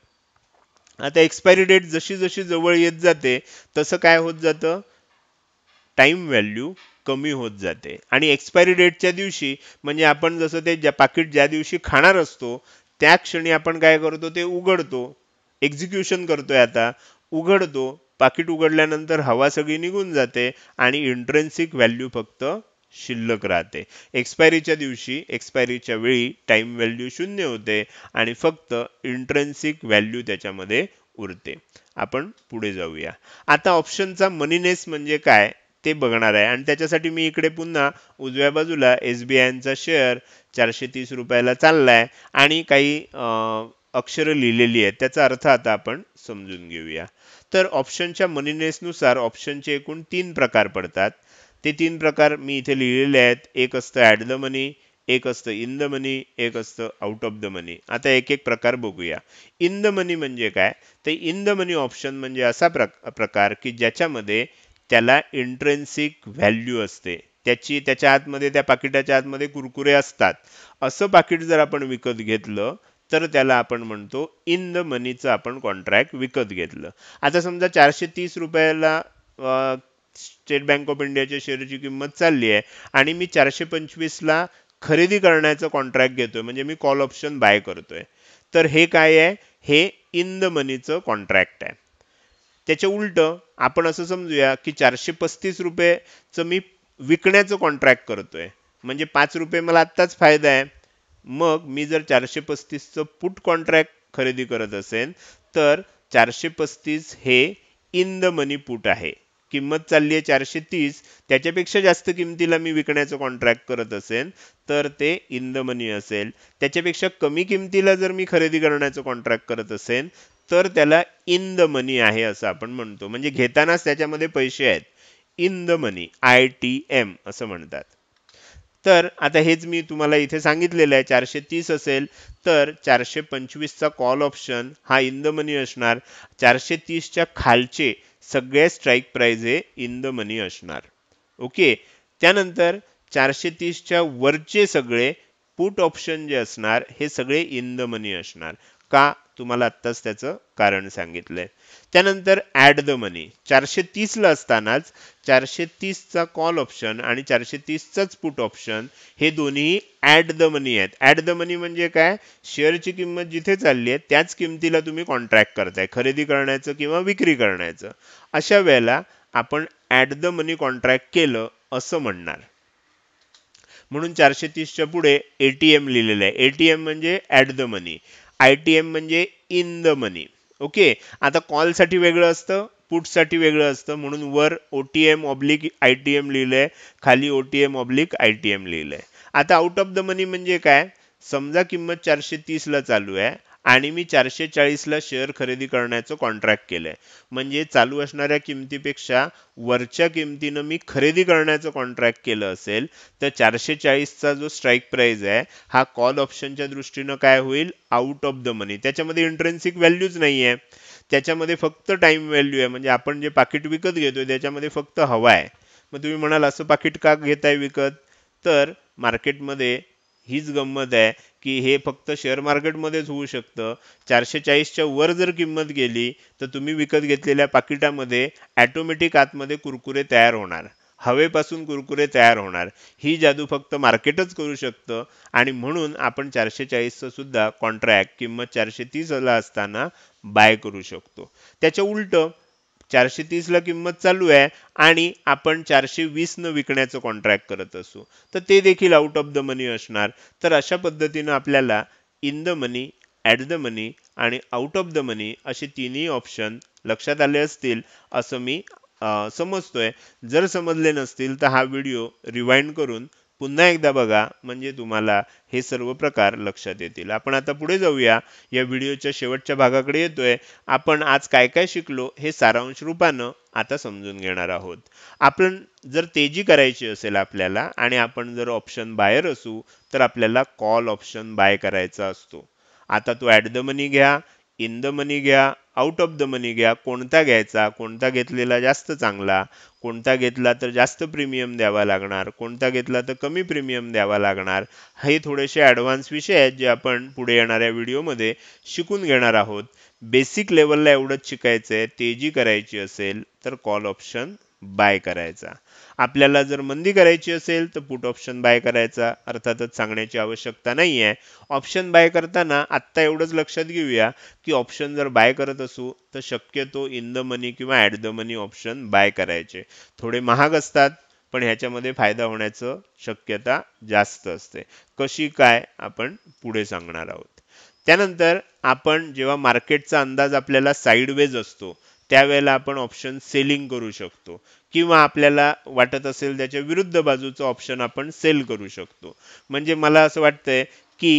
आता एक्सपायरी डेट जशी जशी जवळ येत जाते तसं काय होत जातं टाईम व्हॅल्यू कमी होत जाते आणि एक्सपायरी डेटच्या दिवशी म्हणजे आपण जसं ते ज्या पाकिट ज्या दिवशी खाणार असतो त्या क्षणी आपण काय करतो ते उघडतो एक्झिक्युशन करतोय आता उघडतो पाकिट उघडल्यानंतर हवा सगळी निघून जाते आणि इंट्रेन्सिक व्हॅल्यू फक्त शिल्लक राहते एक्सपायरीच्या दिवशी एक्सपायरीच्या वेळी टाइम व्हॅल्यू शून्य होते आणि फक्त इंट्रेन्सिक व्हॅल्यू त्याच्यामध्ये उरते आपण पुढे जाऊया आता ऑप्शनचा मनीनेस म्हणजे काय ते बघणार आहे आणि त्याच्यासाठी मी इकडे पुन्हा उजव्या बाजूला एस बी आयचा शेअर चारशे तीस रुपयाला चाललाय आणि काही अक्षरं लिहिलेली आहेत त्याचा अर्थ आता आपण समजून घेऊया तर ऑप्शनच्या मनीनेसनुसार ऑप्शनचे एकूण तीन प्रकार पडतात ते तीन प्रकार मी इथे लिहिलेले आहेत एक असतं ॲट द मनी एक असतं इन द मनी एक असतं आउट ऑफ द मनी आता एक एक प्रकार बघूया इन द मनी म्हणजे काय तर इन द मनी ऑप्शन म्हणजे असा प्रकार की ज्याच्यामध्ये त्याला इंट्रेन्सिक व्हॅल्यू असते त्याची त्याच्या आतमध्ये त्या पाकिटाच्या आतमध्ये कुरकुरे असतात असं पाकिट जर आपण विकत घेतलं तर त्याला आपण म्हणतो इन द मनीचं आपण कॉन्ट्रॅक्ट विकत घेतलं आता समजा चारशे तीस रुपयाला स्टेट बँक ऑफ इंडियाच्या शेअरची किंमत चालली आहे आणि मी चारशे पंचवीसला खरेदी करण्याचं कॉन्ट्रॅक्ट घेतोय म्हणजे मी कॉल ऑप्शन बाय करतोय तर हे काय आहे हे इन द मनीचं कॉन्ट्रॅक्ट आहे त्याच्या उलट आपण असं समजूया की चारशे पस्तीस रुपयेचं मी विकण्याचं कॉन्ट्रॅक्ट करतोय म्हणजे पाच रुपये मला आत्ताच फायदा आहे मग मी जर चारशे पस्तीसचं पुट कॉन्ट्रॅक्ट खरेदी करत असेल तर चारशे पस्तीस हे इन द मनी पुट आहे किंमत चालली आहे चारशे तीस त्याच्यापेक्षा जास्त किमतीला मी विकण्याचं कॉन्ट्रॅक्ट करत असेल तर ते इन द मनी असेल त्याच्यापेक्षा कमी किमतीला जर मी खरेदी करण्याचं कॉन्ट्रॅक्ट करत असेल तर त्याला इन द मनी आहे असं आपण म्हणतो म्हणजे घेतानाच त्याच्यामध्ये पैसे आहेत in the money I T M असं म्हणतात तर आता हेच मी तुम्हाला इथे सांगितलेलं आहे चारशे तीस असेल तर चारशे पंचवीसचा कॉल ऑप्शन हा इन द मनी असणार चारशे तीसच्या खालचे सगळे स्ट्राईक प्राईज हे इन द मनी असणार ओके त्यानंतर चारशे तीसच्या वरचे सगळे पुट ऑप्शन जे असणार हे सगळे इन द मनी असणार का तुम्हाला आत्ताच त्याचं कारण सांगितलंय त्यानंतर ऍड द मनी चारशे तीसला असतानाच चारशे तीसचा कॉल ऑप्शन आणि चारशे तीसचाच पुट ऑप्शन हे दोन्ही ऍट द मनी आहेत ऍट द मनी म्हणजे काय शेअरची किंमत जिथे चालली आहे त्याच किमतीला तुम्ही कॉन्ट्रॅक्ट करताय खरेदी करण्याचं किंवा विक्री करण्याचं अशा वेळेला आपण ऍट द मनी कॉन्ट्रॅक्ट केलं असं म्हणणार म्हणून चारशे तीसच्या पुढे एटीएम लिहिलेलं आहे एटीएम म्हणजे at the money I T M म्हणजे इन द मनी ओके आता कॉलसाठी वेगळं असतं पुटसाठी वेगळं असतं म्हणून वर O T M oblique I T M खाली O T M oblique I T M लिहिलं आता आउट ऑफ द मनी म्हणजे काय समजा किंमत चारशे ला चालू आहे आणि मी चारशे चाळीसला शेअर खरेदी करण्याचं कॉन्ट्रॅक्ट केलं आहे म्हणजे चालू असणाऱ्या किमतीपेक्षा वरच्या किमतीनं मी खरेदी करण्याचं कॉन्ट्रॅक्ट केलं असेल तर चारशे चाळीसचा जो स्ट्राईक प्राईज आहे हा कॉल ऑप्शनच्या दृष्टीनं काय होईल आउट ऑफ द मनी त्याच्यामध्ये इंट्रेन्सिक व्हॅल्यूच नाही आहे त्याच्यामध्ये फक्त टाईम व्हॅल्यू आहे म्हणजे आपण जे पाकिट विकत घेतोय त्याच्यामध्ये फक्त हवा आहे मग तुम्ही म्हणाल असं पाकिट का घेताय विकत तर मार्केटमध्ये हीच गंमत आहे की हे फक्त शेअर मार्केटमध्येच होऊ शकतं चारशे चाळीसच्या वर जर किंमत गेली तर तुम्ही विकत घेतलेल्या पाकिटामध्ये ॲटोमॅटिक आतमध्ये कुरकुरे तयार होणार हवेपासून कुरकुरे तयार होणार ही जादू फक्त मार्केटच करू शकतं आणि म्हणून आपण चारशे चाळीसचं सुद्धा कॉन्ट्रॅक्ट किंमत चारशे तीसला असताना बाय करू शकतो त्याच्या उलटं चारशे तीसला किंमत चालू आहे आणि आपण चारशे वीसनं विकण्याचं कॉन्ट्रॅक्ट करत असू तर ते देखील आउट ऑफ द मनी असणार तर अशा पद्धतीनं आपल्याला in the money at the money आणि आउट ऑफ द मनी असे तिन्ही ऑप्शन लक्षात आले असतील असं मी समजतोय जर समजले नसतील तर हा व्हिडिओ रिवाइंड करून पुन्हा एकदा बघा म्हणजे तुम्हाला हे सर्व प्रकार लक्षात येतील आपण आता पुढे जाऊया या व्हिडिओच्या शेवटच्या भागाकडे येतोय आपण आज काय काय शिकलो हे सारांश रूपानं आता समजून घेणार आहोत आपण जर तेजी करायची असेल आपल्याला आणि आपण जर ऑप्शन बायर असू तर आपल्याला कॉल ऑप्शन बाय करायचा असतो आता तो ॲट द मनी घ्या इन द मनी घ्या आउट ऑफ द मनी घ्या कोणता घ्यायचा कोणता घेतलेला जास्त चांगला कोणता घेतला तर जास्त प्रीमियम द्यावा लागणार कोणता घेतला तर कमी प्रीमियम द्यावा लागणार हे थोडेसे ॲडव्हान्स विषय आहेत जे आपण पुढे येणाऱ्या व्हिडिओमध्ये शिकून घेणार आहोत बेसिक लेवलला एवढंच शिकायचं आहे तेजी करायची असेल तर कॉल ऑप्शन बाय करायचा आपल्याला जर मंदी करायची असेल तर पुट ऑप्शन बाय करायचा अर्थातच सांगण्याची आवश्यकता नाही आहे ऑप्शन बाय करताना आत्ता एवढंच लक्षात घेऊया की ऑप्शन जर बाय करत असू तर शक्यतो इन द मनी किंवा at the money option buy करायचे थोडे महाग असतात पण ह्याच्यामध्ये फायदा होण्याचं शक्यता जास्त असते कशी काय आपण पुढे सांगणार आहोत त्यानंतर आपण जेव्हा मार्केटचा अंदाज आपल्याला साईडवेज असतो त्यावेळेला आपण ऑप्शन सेलिंग करू शकतो किंवा आपल्याला वाटत असेल त्याच्या विरुद्ध बाजूचं ऑप्शन आपण सेल करू शकतो म्हणजे मला असं वाटतंय की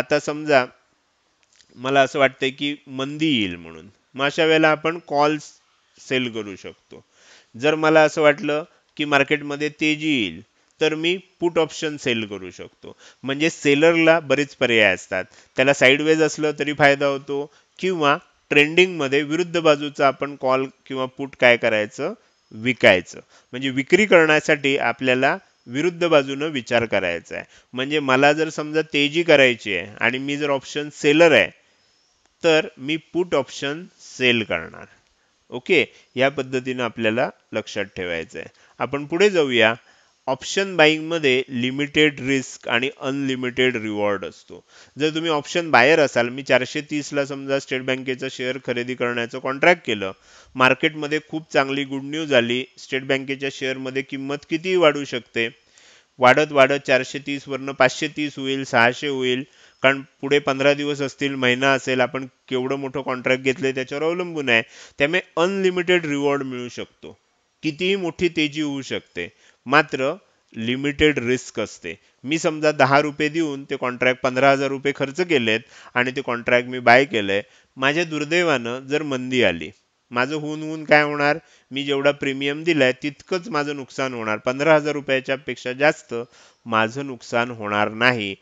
आता समजा मला असं वाटतंय की मंदी येईल म्हणून मग अशा वेळेला आपण कॉल सेल करू शकतो जर मला असं वाटलं की मार्केटमध्ये तेजी येईल तर मी पुट ऑप्शन सेल करू शकतो म्हणजे सेलरला बरेच पर्याय असतात त्याला साईडवेज असलं तरी फायदा होतो किंवा ट्रेंडिंगमध्ये विरुद्ध बाजूचा आपण कॉल किंवा पुट काय करायचं विकायचं म्हणजे विक्री करण्यासाठी आपल्याला विरुद्ध बाजूनं विचार करायचा आहे म्हणजे मला जर समजा तेजी करायची आहे आणि मी जर ऑप्शन सेलर आहे तर मी पुट ऑप्शन सेल करणार ओके या पद्धतीनं आपल्याला लक्षात ठेवायचं आहे आपण पुढे जाऊया ऑप्शन बाईंगमध्ये लिमिटेड रिस्क आणि अनलिमिटेड रिवॉर्ड असतो जर तुम्ही ऑप्शन बायर असाल मी चारशे तीसला समजा स्टेट बँकेचा शेअर खरेदी करण्याचं कॉन्ट्रॅक्ट केलं मार्केटमध्ये खूप चांगली गुड न्यूज आली स्टेट बँकेच्या शेअरमध्ये किंमत कितीही वाढू शकते वाढत वाढत चारशे तीसवरनं पाचशे तीस होईल सहाशे होईल कारण पुढे पंधरा दिवस असतील महिना असेल आपण केवढं मोठं कॉन्ट्रॅक्ट घेतले त्याच्यावर अवलंबून आहे त्यामुळे अनलिमिटेड रिवॉर्ड मिळू शकतो कितीही मोठी तेजी होऊ शकते मात्र लिमिटेड रिस्क असते मी समजा दहा रुपये देऊन ते कॉन्ट्रॅक्ट पंधरा हजार रुपये खर्च केलेत आणि ते कॉन्ट्रॅक्ट मी बाय केलं माझ्या दुर्दैवानं जर मंदी आली माझं होऊन होऊन काय होणार मी जेवढा प्रीमियम दिलाय तितकंच माझं नुकसान होणार पंधरा हजार रुपयाच्या पेक्षा जास्त माझं नुकसान होणार नाही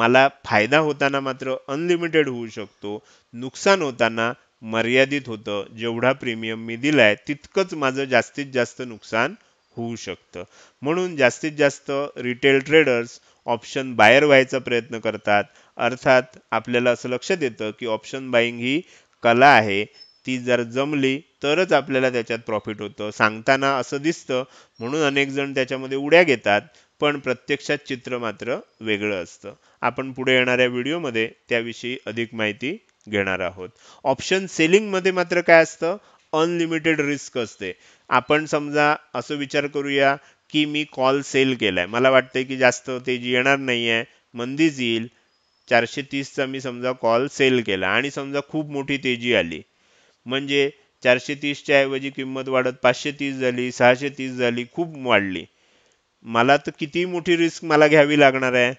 मला फायदा होताना मात्र अनलिमिटेड होऊ शकतो नुकसान होताना मर्यादित होतं जेवढा प्रीमियम मी दिलाय तितकंच माझं जास्तीत जास्त नुकसान होऊ शकतं म्हणून जास्तीत जास्त रिटेल ट्रेडर्स ऑप्शन बाहेर व्हायचा प्रयत्न करतात अर्थात आपल्याला असं लक्ष देतं की ऑप्शन बाईंग ही कला आहे ती जर जमली तरच आपल्याला त्याच्यात प्रॉफिट होतं सांगताना असं दिसतं म्हणून अनेक जण त्याच्यामध्ये उड्या घेतात पण प्रत्यक्षात चित्र मात्र वेगळं असतं आपण पुढे येणाऱ्या व्हिडिओमध्ये त्याविषयी अधिक माहिती घेणार आहोत ऑप्शन सेलिंगमध्ये मात्र काय असतं अनलिमिटेड रिस्क असते आपण समजा असं विचार करूया की मी कॉल सेल केला आहे मला वाटतं की जास्त तेजी येणार नाही आहे मंदीच येईल चारशे तीसचा मी समजा कॉल सेल केला आणि समजा खूप मोठी तेजी आली म्हणजे चारशे तीसच्या ऐवजी किंमत वाढत पाचशे तीस झाली सहाशे तीस झाली खूप वाढली मला तर किती मोठी रिस्क मला घ्यावी लागणार आहे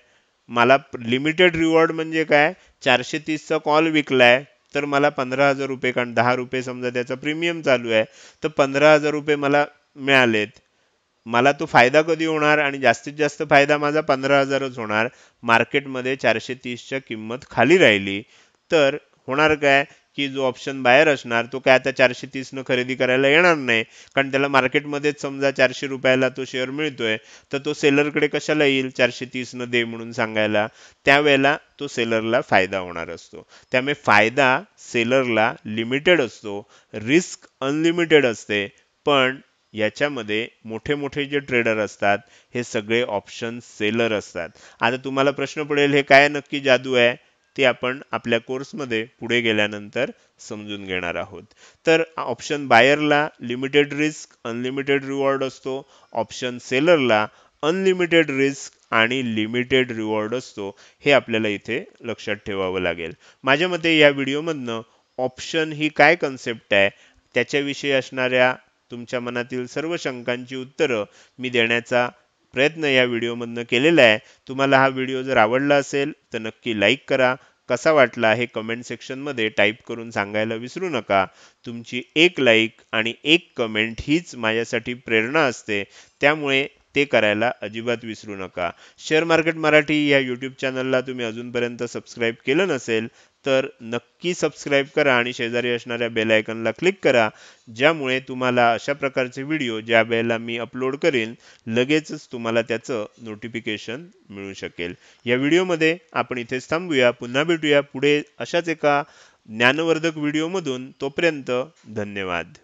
मला लिमिटेड रिवॉर्ड म्हणजे काय चारशे तीसचा कॉल विकलाय तर मला पंधरा हजार रुपये कारण दहा रुपये समजा त्याचा प्रीमियम चालू आहे तर पंधरा हजार रुपये मला मिळालेत मला तो फायदा कधी होणार आणि जास्तीत जास्त फायदा माझा पंधरा हजारच होणार मार्केटमध्ये चारशे तीसच्या किंमत खाली राहिली तर होणार काय की जो ऑप्शन बाहेर असणार तो काय आता चारशे न खरेदी करायला येणार नाही कारण त्याला मार्केटमध्येच समजा चारशे रुपयाला तो शेअर मिळतोय तर तो सेलरकडे कशाला येईल चारशे न दे म्हणून सांगायला त्यावेळेला तो सेलरला फायदा होणार असतो त्यामुळे फायदा सेलरला लिमिटेड असतो रिस्क अनलिमिटेड असते पण याच्यामध्ये मोठे मोठे जे ट्रेडर असतात हे सगळे ऑप्शन सेलर असतात आता तुम्हाला प्रश्न पडेल हे काय नक्की जादू आहे ती आपण आपल्या कोर्समध्ये पुढे गेल्यानंतर समजून घेणार आहोत तर ऑप्शन बायरला लिमिटेड रिस्क अनलिमिटेड रिवॉर्ड असतो ऑप्शन सेलरला अनलिमिटेड रिस्क आणि लिमिटेड रिवॉर्ड असतो हे आपल्याला इथे लक्षात ठेवावं लागेल माझ्या मते या व्हिडिओमधनं ऑप्शन ही काय कन्सेप्ट आहे त्याच्याविषयी असणाऱ्या तुमच्या मनातील सर्व शंकांची उत्तरं मी देण्याचा प्रयत्न या व्हिडिओमधनं केलेला आहे तुम्हाला हा व्हिडिओ जर आवडला असेल तर नक्की लाईक करा कसा वाटला हे कमेंट सेक्शनमध्ये टाईप करून सांगायला विसरू नका तुमची एक लाईक आणि एक कमेंट हीच माझ्यासाठी प्रेरणा असते त्यामुळे ते करायला अजिबात विसरू नका शेअर मार्केट मराठी या यूट्यूब चॅनलला तुम्ही अजूनपर्यंत सबस्क्राईब केलं नसेल तर नक्की सबस्क्राईब करा आणि शेजारी असणाऱ्या बेलायकनला क्लिक करा ज्यामुळे तुम्हाला अशा प्रकारचे व्हिडिओ ज्या वेळेला मी अपलोड करेन लगेचच तुम्हाला त्याचं नोटिफिकेशन मिळू शकेल या व्हिडिओमध्ये आपण इथेच थांबूया पुन्हा भेटूया पुढे अशाच एका ज्ञानवर्धक व्हिडिओमधून तोपर्यंत धन्यवाद